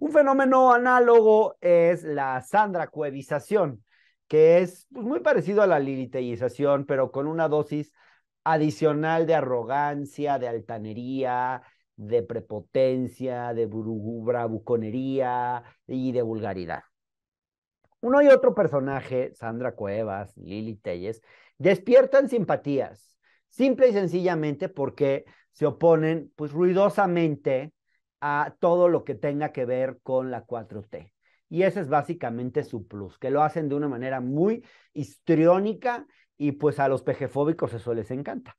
Un fenómeno análogo es la Sandra Cuevización, que es pues, muy parecido a la liliteización, pero con una dosis adicional de arrogancia, de altanería, de prepotencia, de bravuconería y de vulgaridad. Uno y otro personaje, Sandra Cuevas, Lili despiertan simpatías, simple y sencillamente porque se oponen pues ruidosamente a todo lo que tenga que ver con la 4T. Y ese es básicamente su plus, que lo hacen de una manera muy histriónica y pues a los pejefóbicos eso les encanta.